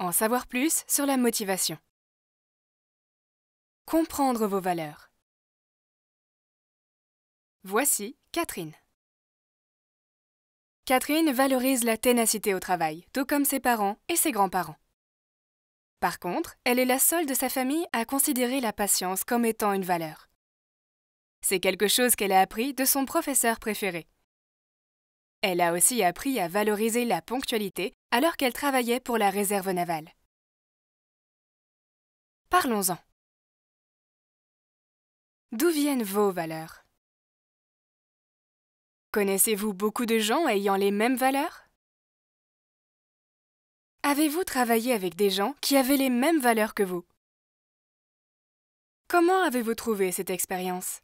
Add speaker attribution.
Speaker 1: En savoir plus sur la motivation. Comprendre vos valeurs. Voici Catherine.
Speaker 2: Catherine valorise la ténacité au travail, tout comme ses parents et ses grands-parents. Par contre, elle est la seule de sa famille à considérer la patience comme étant une valeur. C'est quelque chose qu'elle a appris de son professeur préféré. Elle a aussi appris à valoriser la ponctualité alors qu'elle travaillait pour la
Speaker 1: réserve navale. Parlons-en. D'où viennent vos valeurs Connaissez-vous beaucoup de gens ayant les mêmes valeurs Avez-vous travaillé avec des gens qui avaient les mêmes valeurs que vous Comment avez-vous trouvé cette expérience